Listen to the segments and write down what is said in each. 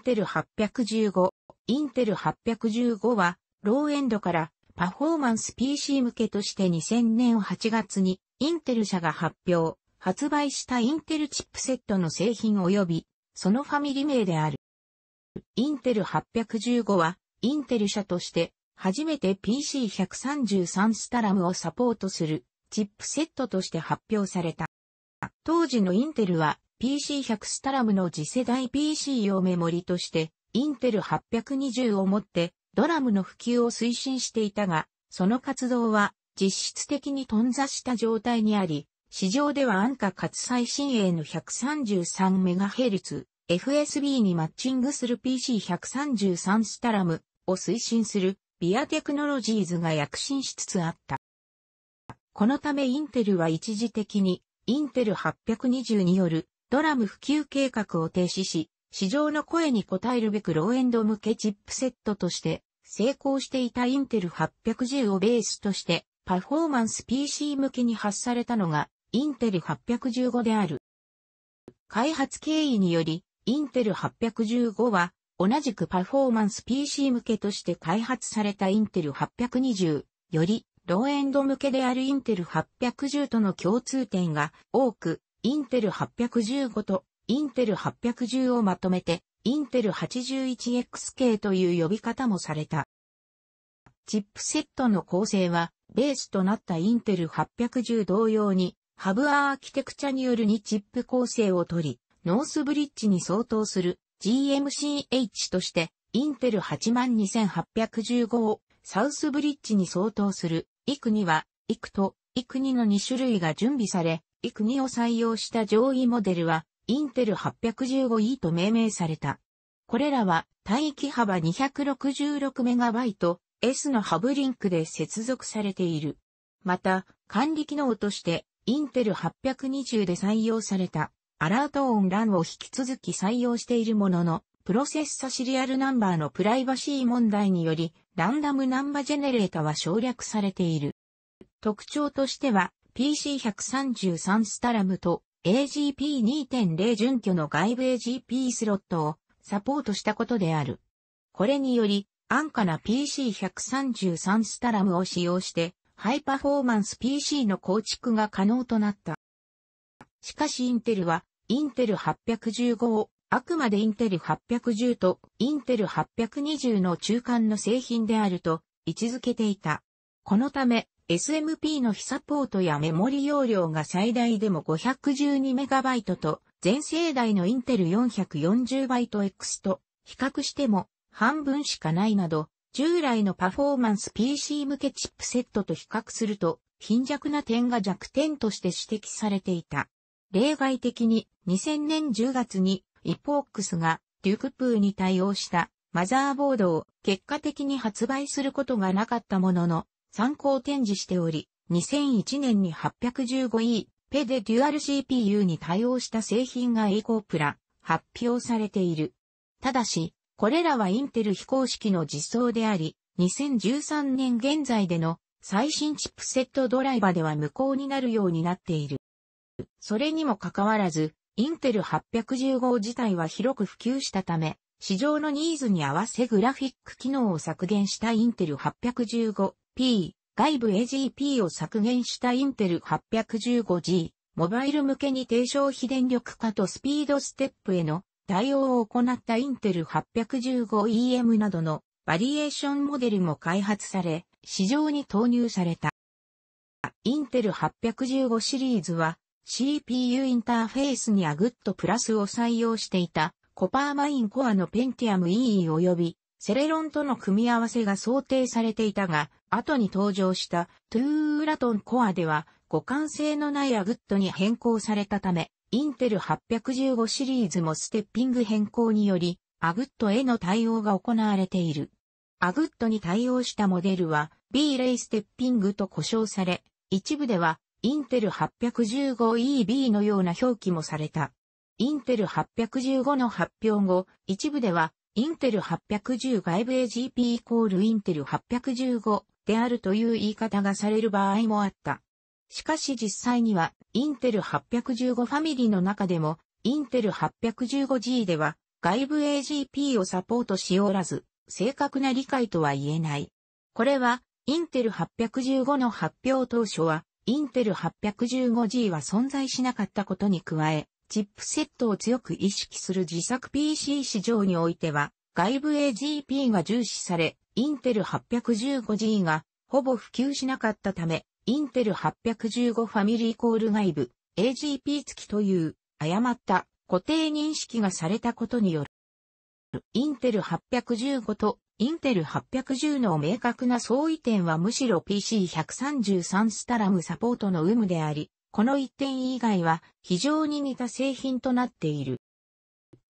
ンテル815。インテル815は、ローエンドからパフォーマンス PC 向けとして2000年8月に、インテル社が発表、発売したインテルチップセットの製品及び、そのファミリ名である。インテル815は、インテル社として、初めて PC133 スタラムをサポートするチップセットとして発表された。当時のインテルは PC100 スタラムの次世代 PC 用メモリとして、インテル820をもって、ドラムの普及を推進していたが、その活動は実質的に頓挫した状態にあり、市場では安価かつ最新鋭の 133MHz、FSB にマッチングする PC133 スタラムを推進するビアテクノロジーズが躍進しつつあった。このためインテルは一時的にインテル820によるドラム普及計画を停止し、市場の声に応えるべくローエンド向けチップセットとして成功していたインテル810をベースとしてパフォーマンス PC 向けに発されたのがインテル815である。開発経緯によりインテル815は同じくパフォーマンス PC 向けとして開発されたインテル820よりローエンド向けであるインテル810との共通点が多くインテル815とインテル810をまとめて、インテル 81XK という呼び方もされた。チップセットの構成は、ベースとなったインテル810同様に、ハブアーキテクチャによる2チップ構成をとり、ノースブリッジに相当する GMCH として、インテル82815をサウスブリッジに相当する、イクには、イクとイクニの2種類が準備され、イクニを採用した上位モデルは、インテル 815E と命名された。これらは、帯域幅 266MB、S のハブリンクで接続されている。また、管理機能として、インテル820で採用された、アラートオンランを引き続き採用しているものの、プロセッサシリアルナンバーのプライバシー問題により、ランダムナンバジェネレータは省略されている。特徴としては、PC133 スタラムと AGP2.0 準拠の外部 AGP スロットをサポートしたことである。これにより、安価な PC133 スタラムを使用して、ハイパフォーマンス PC の構築が可能となった。しかしインテルは、インテル815を、あくまでインテル810とインテル820の中間の製品であると位置づけていた。このため、SMP の非サポートやメモリ容量が最大でも 512MB と、全世代のインテル 440BX と比較しても半分しかないなど、従来のパフォーマンス PC 向けチップセットと比較すると、貧弱な点が弱点として指摘されていた。例外的に2000年10月にイポックスがデュクプーに対応したマザーボードを結果的に発売することがなかったものの、参考展示しており、2001年に 815E ペデデュアル CPU に対応した製品が A コープラ発表されている。ただし、これらはインテル非公式の実装であり、2013年現在での最新チップセットドライバでは無効になるようになっている。それにもかかわらず、インテル815自体は広く普及したため、市場のニーズに合わせグラフィック機能を削減したインテル815外部 AGP を削減したインテル 815G、モバイル向けに低消費電力化とスピードステップへの対応を行ったインテル 815EM などのバリエーションモデルも開発され、市場に投入された。インテル815シリーズは CPU インターフェースにアグッドプラスを採用していたコパーマインコアの Pentium EE 及びセレロンとの組み合わせが想定されていたが、後に登場したトゥーラトンコアでは互換性のないアグッドに変更されたため、インテル815シリーズもステッピング変更により、アグッドへの対応が行われている。アグッドに対応したモデルは B レイステッピングと呼称され、一部ではインテル 815EB のような表記もされた。インテル815の発表後、一部ではインテル810外部 AGP イコールインテル815であるという言い方がされる場合もあった。しかし実際には、インテル815ファミリーの中でも、インテル 815G では、外部 AGP をサポートしおらず、正確な理解とは言えない。これは、インテル815の発表当初は、インテル 815G は存在しなかったことに加え、チップセットを強く意識する自作 PC 市場においては、外部 AGP が重視され、インテル 815G がほぼ普及しなかったため、インテル815ファミリーコール外部 AGP 付きという誤った固定認識がされたことによる。インテル815とインテル810の明確な相違点はむしろ PC133 スタラムサポートの有無であり、この一点以外は非常に似た製品となっている。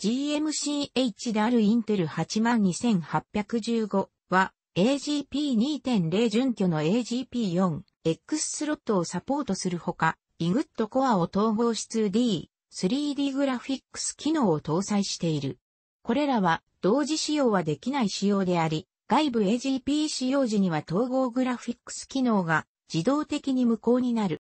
GMCH であるインテル82815は AGP2.0 準拠の AGP4、X スロットをサポートするほか、イ g ッ o コアを統合し 2D、3D グラフィックス機能を搭載している。これらは同時使用はできない仕様であり、外部 AGP 使用時には統合グラフィックス機能が自動的に無効になる。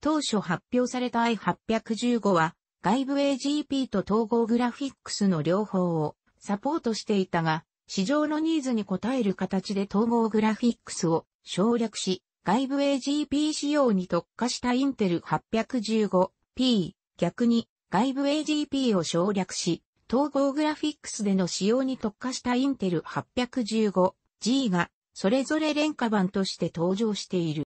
当初発表された i815 は外部 AGP と統合グラフィックスの両方をサポートしていたが、市場のニーズに応える形で統合グラフィックスを省略し、外部 AGP 仕様に特化したインテル 815P、逆に外部 AGP を省略し、統合グラフィックスでの使用に特化したインテル 815G がそれぞれ廉価版として登場している。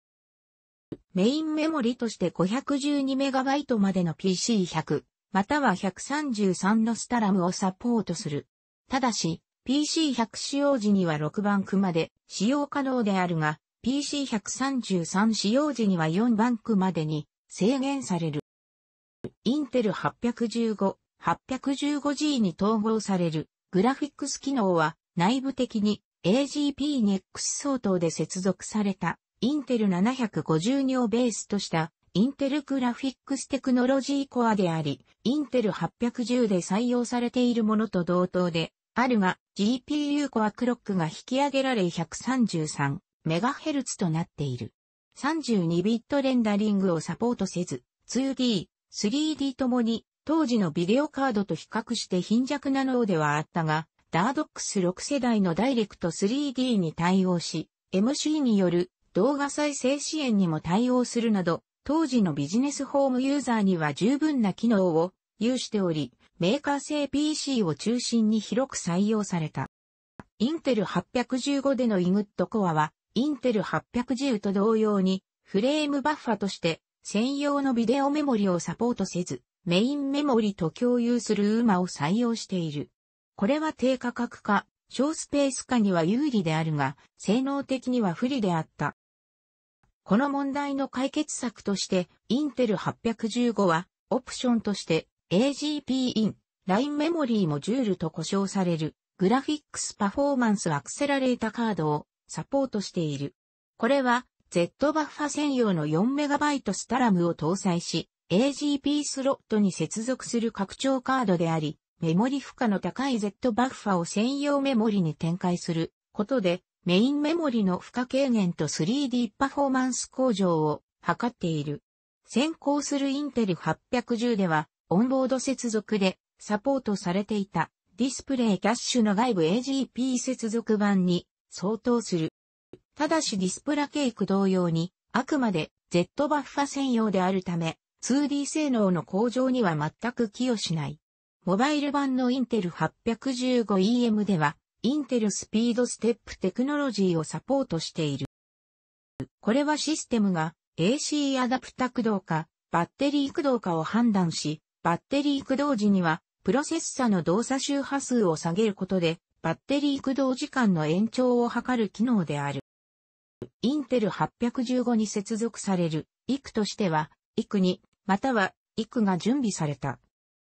メインメモリとして 512MB までの PC100 または133のスタラムをサポートする。ただし、PC100 使用時には6番区まで使用可能であるが、PC133 使用時には4番区までに制限される。インテル815、815G に統合されるグラフィックス機能は内部的に AGP n e x 相当で接続されたインテル752をベースとしたインテルグラフィックステクノロジーコアであり、インテル810で採用されているものと同等で、あるが、GPU コアクロックが引き上げられ 133MHz となっている。32ビットレンダリングをサポートせず、2D、3D ともに当時のビデオカードと比較して貧弱なのではあったが、ダードックス6世代のダイレクト 3D に対応し、MC による動画再生支援にも対応するなど、当時のビジネスホームユーザーには十分な機能を有しており、メーカー製 PC を中心に広く採用された。インテル815でのイグットコアは、インテル810と同様に、フレームバッファとして専用のビデオメモリをサポートせず、メインメモリと共有する馬を採用している。これは低価格化、小スペース化には有利であるが、性能的には不利であった。この問題の解決策として、インテル815は、オプションとして、AGP イン、ラインメモリーモジュールと呼称される、グラフィックスパフォーマンスアクセラレータカードをサポートしている。これは、Z バッファ専用の 4MB スタラムを搭載し、AGP スロットに接続する拡張カードであり、メモリ負荷の高い Z バッファを専用メモリに展開することで、メインメモリの負荷軽減と 3D パフォーマンス向上を図っている。先行するインテル810では、オンボード接続でサポートされていたディスプレイキャッシュの外部 AGP 接続版に相当する。ただしディスプラケーク同様に、あくまで Z バッファ専用であるため、2D 性能の向上には全く寄与しない。モバイル版のインテル 815EM では、インテルスピードステップテクノロジーをサポートしている。これはシステムが AC アダプタ駆動かバッテリー駆動かを判断し、バッテリー駆動時には、プロセッサの動作周波数を下げることで、バッテリー駆動時間の延長を図る機能である。インテル815に接続される、イクとしては、イクに、またはイクが準備された。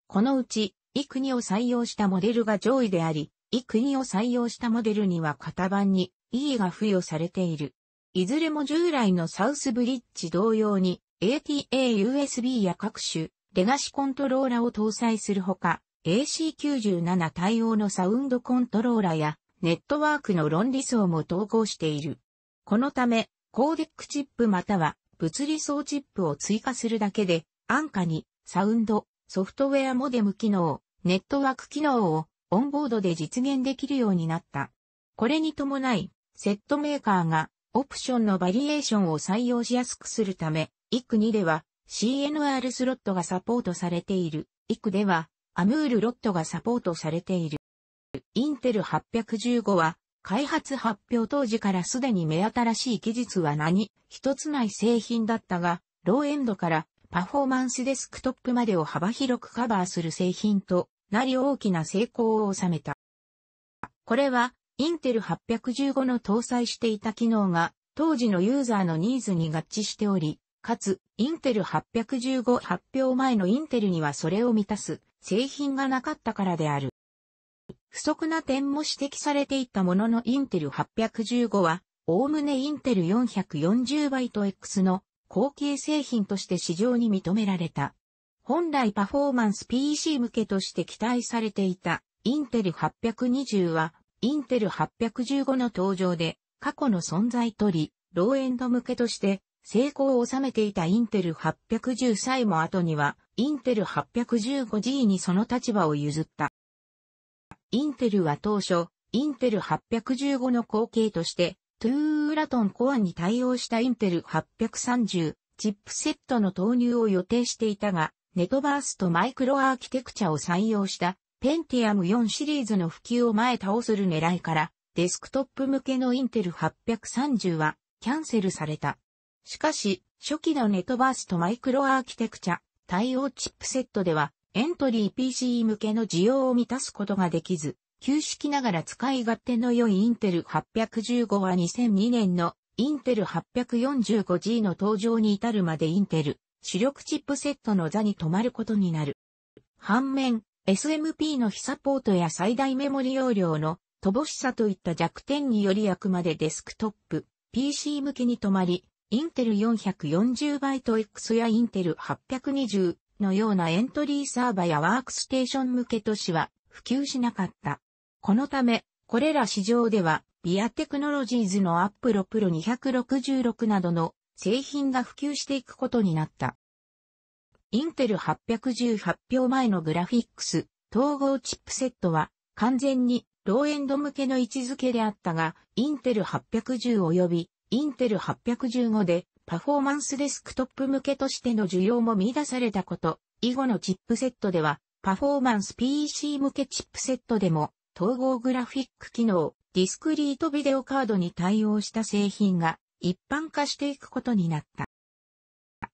このうち、イクにを採用したモデルが上位であり、イクにを採用したモデルには型番に E が付与されている。いずれも従来のサウスブリッジ同様に ATA-USB や各種レガシコントローラを搭載するほか、AC97 対応のサウンドコントローラやネットワークの論理層も投稿している。このため、コーデックチップまたは物理層チップを追加するだけで、安価にサウンド、ソフトウェアモデム機能、ネットワーク機能をオンボードで実現できるようになった。これに伴い、セットメーカーがオプションのバリエーションを採用しやすくするため、イク2では CNR スロットがサポートされている。イクでは、アムールロットがサポートされている。インテル815は、開発発表当時からすでに目新しい技術は何一つない製品だったが、ローエンドからパフォーマンスデスクトップまでを幅広くカバーする製品となり大きな成功を収めた。これは、インテル815の搭載していた機能が、当時のユーザーのニーズに合致しており、かつ、インテル815発表前のインテルにはそれを満たす製品がなかったからである。不足な点も指摘されていたもののインテル815は、おおむねインテル440バイト X の後継製品として市場に認められた。本来パフォーマンス PC 向けとして期待されていたインテル820は、インテル815の登場で過去の存在取り、ローエンド向けとして成功を収めていたインテル810歳も後には、インテル 815G にその立場を譲った。インテルは当初、インテル815の後継として、トゥーラトンコアに対応したインテル830チップセットの投入を予定していたが、ネトバースとマイクロアーキテクチャを採用したペンティアム4シリーズの普及を前倒する狙いから、デスクトップ向けのインテル830はキャンセルされた。しかし、初期のネトバーストマイクロアーキテクチャ、対応チップセットでは、エントリー PC 向けの需要を満たすことができず、旧式ながら使い勝手の良いインテル815は2002年のインテル 845G の登場に至るまでインテル主力チップセットの座に止まることになる。反面、SMP の非サポートや最大メモリ容量の乏しさといった弱点によりあくまでデスクトップ、PC 向けに止まり、インテル440バイト X やインテル820のようなエントリーサーバやワークステーション向け都市は普及しなかった。このため、これら市場では、ビアテクノロジーズのアップロプロ266などの製品が普及していくことになった。インテル810発表前のグラフィックス統合チップセットは完全にローエンド向けの位置づけであったが、インテル810及びインテル815でパフォーマンスデスクトップ向けとしての需要も見出されたこと、以後のチップセットでは、パフォーマンス PC 向けチップセットでも、統合グラフィック機能、ディスクリートビデオカードに対応した製品が一般化していくことになった。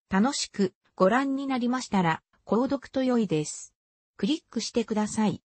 楽しくご覧になりましたら、購読と良いです。クリックしてください。